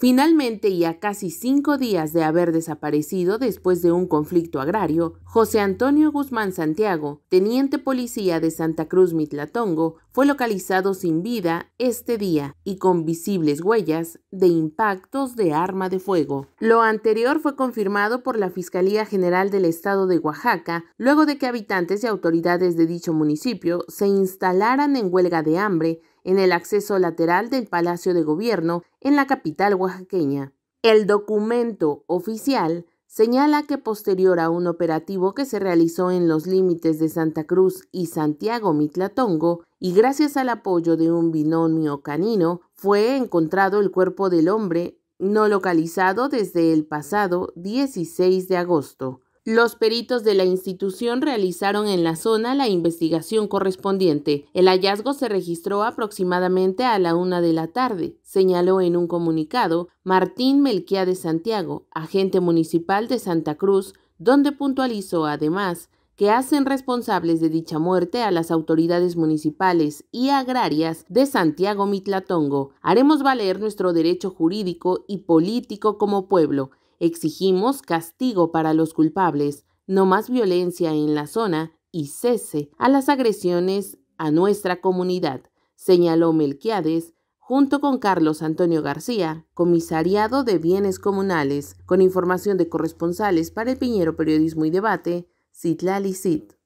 Finalmente, y a casi cinco días de haber desaparecido después de un conflicto agrario, José Antonio Guzmán Santiago, teniente policía de Santa Cruz Mitlatongo, fue localizado sin vida este día y con visibles huellas de impactos de arma de fuego. Lo anterior fue confirmado por la Fiscalía General del Estado de Oaxaca, luego de que habitantes y autoridades de dicho municipio se instalaran en huelga de hambre en el acceso lateral del Palacio de Gobierno en la capital oaxaqueña. El documento oficial señala que posterior a un operativo que se realizó en los límites de Santa Cruz y Santiago Mitlatongo, y gracias al apoyo de un binomio canino, fue encontrado el cuerpo del hombre no localizado desde el pasado 16 de agosto. Los peritos de la institución realizaron en la zona la investigación correspondiente. El hallazgo se registró aproximadamente a la una de la tarde, señaló en un comunicado Martín Melquía de Santiago, agente municipal de Santa Cruz, donde puntualizó además que hacen responsables de dicha muerte a las autoridades municipales y agrarias de Santiago Mitlatongo. Haremos valer nuestro derecho jurídico y político como pueblo Exigimos castigo para los culpables, no más violencia en la zona y cese a las agresiones a nuestra comunidad, señaló Melquiades, junto con Carlos Antonio García, comisariado de bienes comunales, con información de corresponsales para el Piñero Periodismo y Debate, Citlali Cit.